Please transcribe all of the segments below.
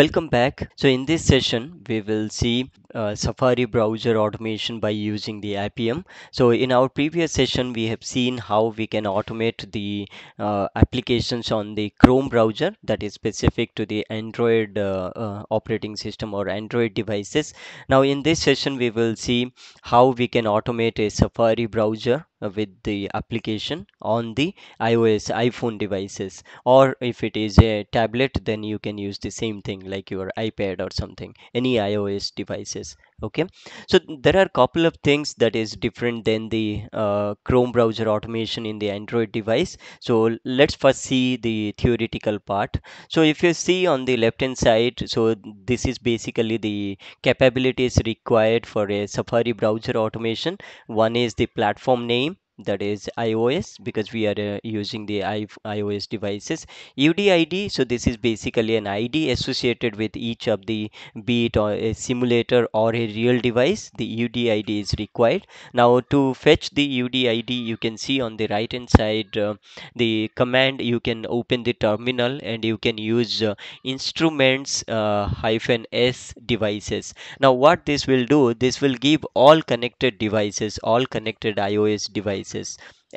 Welcome back. So in this session, we will see uh, Safari browser automation by using the IPM. So in our previous session, we have seen how we can automate the uh, applications on the Chrome browser that is specific to the Android uh, uh operating system or Android devices. Now in this session, we will see how we can automate a Safari browser with the application on the iOS iPhone devices or if it is a tablet then you can use the same thing like your iPad or something any iOS devices okay so there are a couple of things that is different than the uh, chrome browser automation in the android device so let's first see the theoretical part so if you see on the left hand side so this is basically the capabilities required for a safari browser automation one is the platform name that is iOS because we are uh, using the iOS devices UDID so this is basically an ID associated with each of the be it a simulator or a real device the UDID is required now to fetch the UDID you can see on the right hand side uh, the command you can open the terminal and you can use uh, instruments uh, hyphen s devices now what this will do this will give all connected devices all connected iOS devices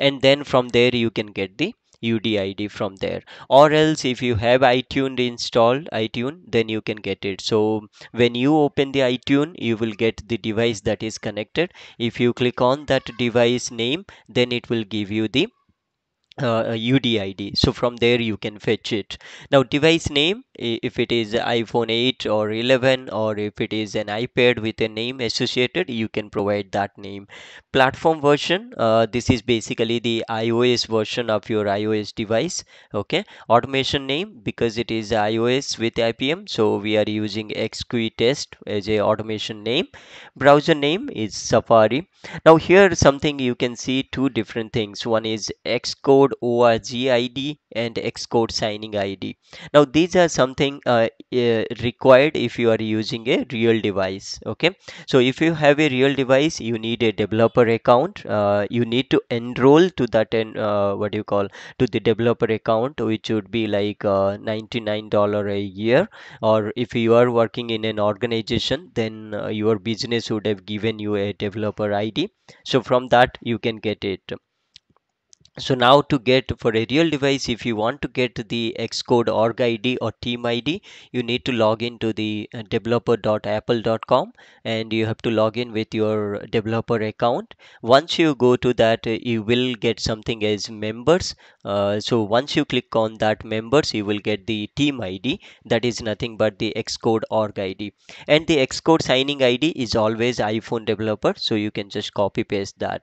and then from there you can get the UDID from there or else if you have iTunes installed iTunes then you can get it so when you open the iTunes you will get the device that is connected if you click on that device name then it will give you the uh, UDID. So from there you can fetch it. Now device name, if it is iPhone 8 or 11 or if it is an iPad with a name associated, you can provide that name. Platform version, uh, this is basically the iOS version of your iOS device. Okay. Automation name, because it is iOS with IPM. So we are using test as a automation name. Browser name is Safari. Now here something you can see two different things. One is Xcode Xcode org ID and Xcode signing ID. Now these are something uh, uh, required if you are using a real device. Okay, so if you have a real device, you need a developer account. Uh, you need to enroll to that and uh, what do you call to the developer account, which would be like uh, $99 a year. Or if you are working in an organization, then your business would have given you a developer ID. So from that you can get it so now to get for a real device if you want to get the xcode org id or team id you need to log into the uh, developer.apple.com and you have to log in with your developer account once you go to that uh, you will get something as members uh, so once you click on that members you will get the team id that is nothing but the xcode org id and the xcode signing id is always iphone developer so you can just copy paste that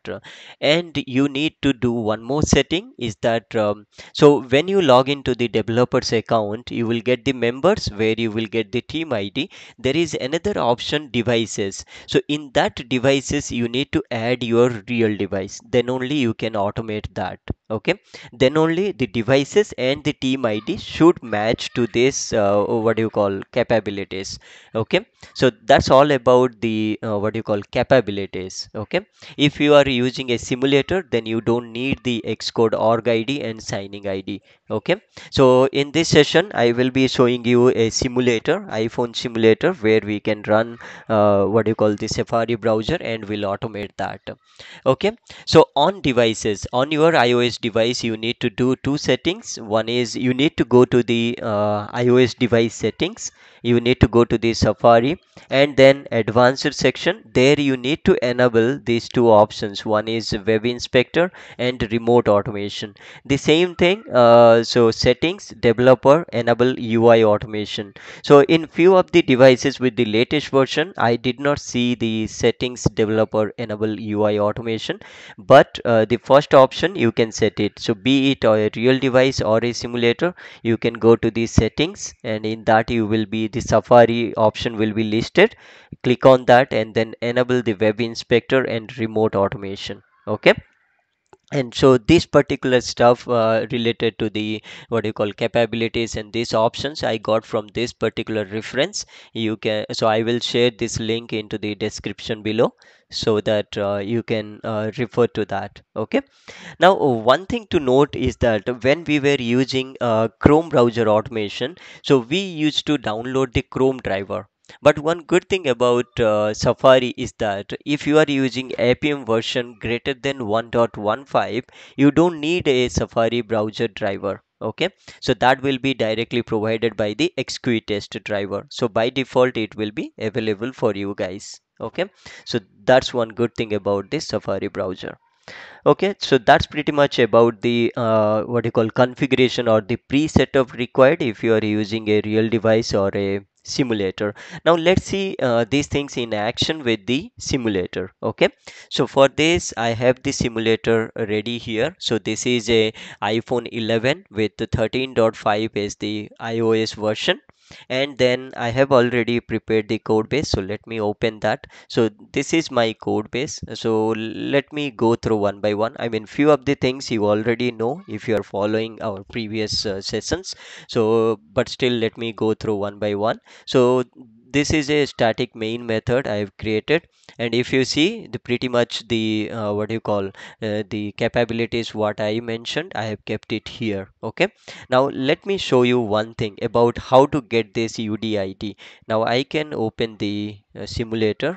and you need to do one more setting is that um, so when you log into the developer's account you will get the members where you will get the team id there is another option devices so in that devices you need to add your real device then only you can automate that okay then only the devices and the team id should match to this uh, what do you call capabilities okay so that's all about the uh, what do you call capabilities okay if you are using a simulator then you don't need the Xcode org ID and signing ID. Okay. So in this session, I will be showing you a simulator, iPhone simulator, where we can run uh, what you call the Safari browser and we'll automate that. Okay. So on devices, on your iOS device, you need to do two settings. One is you need to go to the uh, iOS device settings. You need to go to the Safari and then advanced section. There you need to enable these two options. One is web inspector and remote automation the same thing uh, so settings developer enable UI automation so in few of the devices with the latest version I did not see the settings developer enable UI automation but uh, the first option you can set it so be it a real device or a simulator you can go to the settings and in that you will be the Safari option will be listed click on that and then enable the web inspector and remote automation okay and so this particular stuff uh, related to the what do you call capabilities and these options i got from this particular reference you can so i will share this link into the description below so that uh, you can uh, refer to that okay now one thing to note is that when we were using uh, chrome browser automation so we used to download the chrome driver but one good thing about uh, safari is that if you are using apm version greater than 1.15 you don't need a safari browser driver okay so that will be directly provided by the test driver so by default it will be available for you guys okay so that's one good thing about this safari browser okay so that's pretty much about the uh, what you call configuration or the preset of required if you are using a real device or a simulator now let's see uh, these things in action with the simulator okay so for this i have the simulator ready here so this is a iphone 11 with 13.5 as the ios version and then I have already prepared the code base so let me open that so this is my code base so let me go through one by one I mean few of the things you already know if you are following our previous uh, sessions so but still let me go through one by one so this is a static main method i have created and if you see the pretty much the uh, what do you call uh, the capabilities what i mentioned i have kept it here okay now let me show you one thing about how to get this udid now i can open the uh, simulator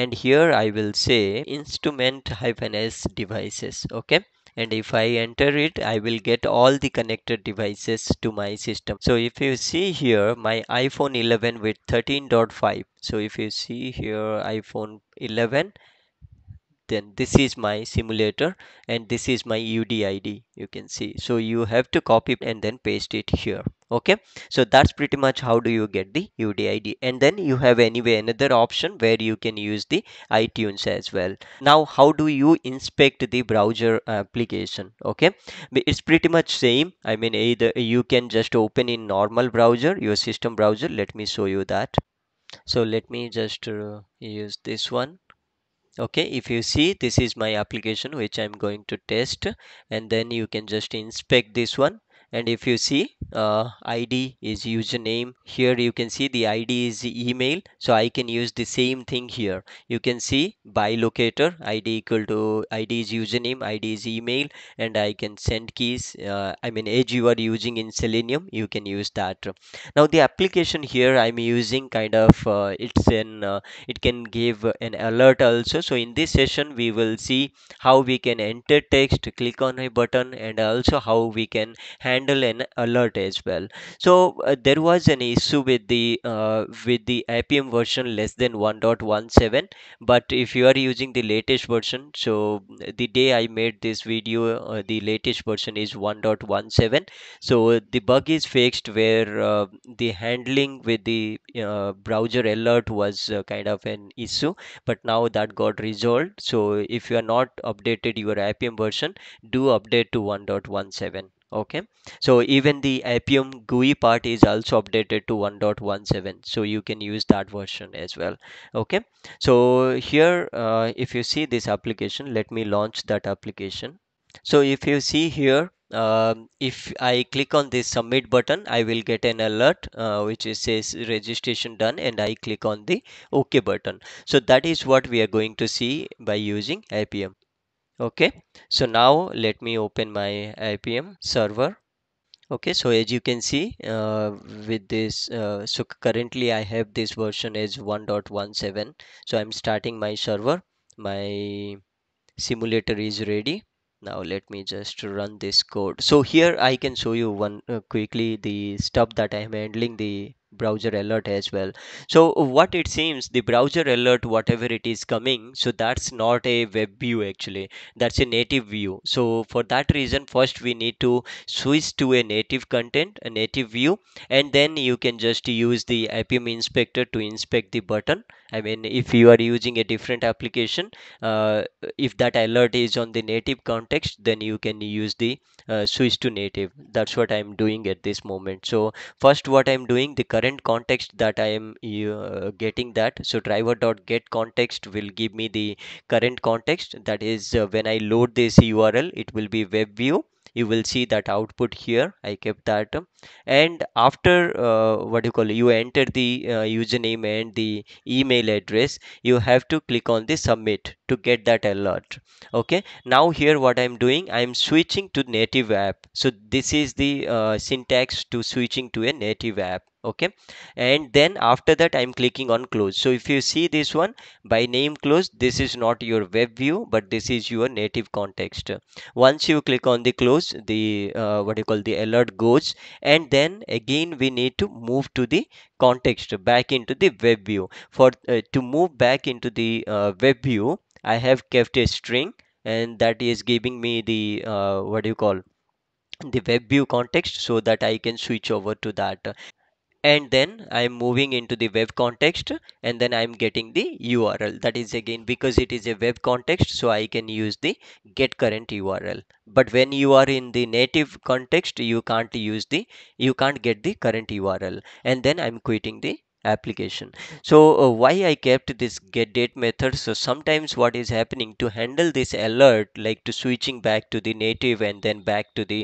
and here i will say instrument hyphen s devices okay and if I enter it I will get all the connected devices to my system so if you see here my iPhone 11 with 13.5 so if you see here iPhone 11 then this is my simulator and this is my UDID you can see so you have to copy and then paste it here okay so that's pretty much how do you get the UDID and then you have anyway another option where you can use the iTunes as well now how do you inspect the browser application okay it's pretty much same I mean either you can just open in normal browser your system browser let me show you that so let me just uh, use this one okay if you see this is my application which i'm going to test and then you can just inspect this one and if you see uh, id is username here you can see the id is email so i can use the same thing here you can see by locator id equal to id is username id is email and i can send keys uh, i mean edge you are using in selenium you can use that now the application here i'm using kind of uh, it's an uh, it can give an alert also so in this session we will see how we can enter text click on a button and also how we can handle handle an alert as well so uh, there was an issue with the uh, with the IPM version less than 1.17 but if you are using the latest version so uh, the day i made this video uh, the latest version is 1.17 so the bug is fixed where uh, the handling with the uh, browser alert was kind of an issue but now that got resolved so if you are not updated your IPM version do update to 1.17 okay so even the appium gui part is also updated to 1.17 so you can use that version as well okay so here uh, if you see this application let me launch that application so if you see here um, if I click on this submit button I will get an alert uh, which is says registration done and I click on the OK button so that is what we are going to see by using IPM okay so now let me open my IPM server okay so as you can see uh, with this uh, so currently I have this version as 1.17 so I'm starting my server my simulator is ready now let me just run this code so here I can show you one uh, quickly the stuff that I am handling the browser alert as well so what it seems the browser alert whatever it is coming so that's not a web view actually that's a native view so for that reason first we need to switch to a native content a native view and then you can just use the IPM inspector to inspect the button i mean if you are using a different application uh, if that alert is on the native context then you can use the uh, switch to native that's what i'm doing at this moment so first what i'm doing the current context that I am uh, getting that so driver dot get context will give me the current context that is uh, when I load this URL it will be web view you will see that output here I kept that and after uh, what you call you enter the uh, username and the email address you have to click on the submit to get that alert okay now here what I'm doing I'm switching to native app so this is the uh, syntax to switching to a native app okay and then after that i'm clicking on close so if you see this one by name close this is not your web view but this is your native context once you click on the close the uh, what you call the alert goes and then again we need to move to the context back into the web view for uh, to move back into the uh, web view i have kept a string and that is giving me the uh, what do you call the web view context so that I can switch over to that and then I'm moving into the web context and then I'm getting the URL that is again because it is a web context so I can use the get current URL but when you are in the native context you can't use the you can't get the current URL and then I'm quitting the application so uh, why i kept this get date method so sometimes what is happening to handle this alert like to switching back to the native and then back to the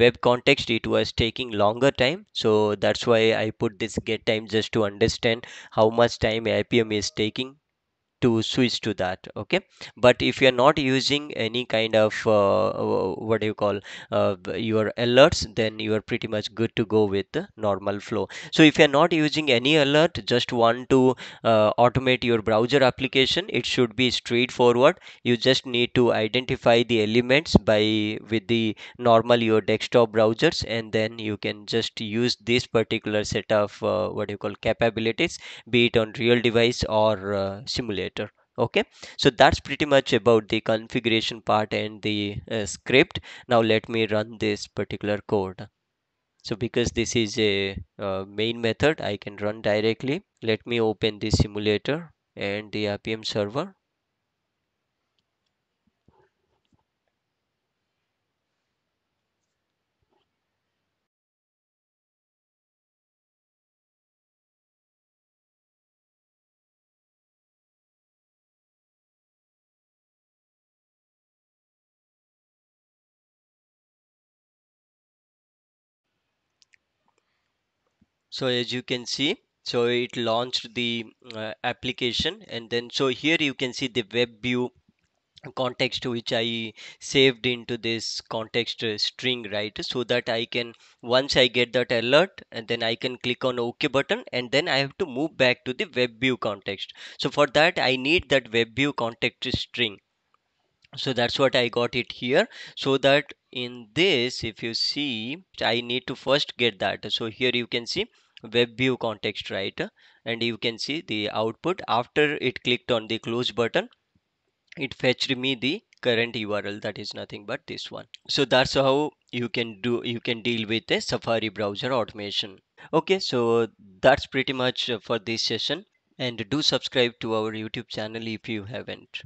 web context it was taking longer time so that's why i put this get time just to understand how much time IPM is taking to switch to that okay but if you're not using any kind of uh, uh what do you call uh, your alerts then you are pretty much good to go with the normal flow so if you're not using any alert just want to uh, automate your browser application it should be straightforward you just need to identify the elements by with the normal your desktop browsers and then you can just use this particular set of uh, what do you call capabilities be it on real device or uh, simulate okay so that's pretty much about the configuration part and the uh, script now let me run this particular code so because this is a uh, main method i can run directly let me open the simulator and the RPM server so as you can see so it launched the uh, application and then so here you can see the web view context which i saved into this context uh, string right so that i can once i get that alert and then i can click on ok button and then i have to move back to the web view context so for that i need that web view context string so that's what i got it here so that in this if you see i need to first get that so here you can see web view context right and you can see the output after it clicked on the close button it fetched me the current url that is nothing but this one so that's how you can do you can deal with a safari browser automation okay so that's pretty much for this session and do subscribe to our youtube channel if you haven't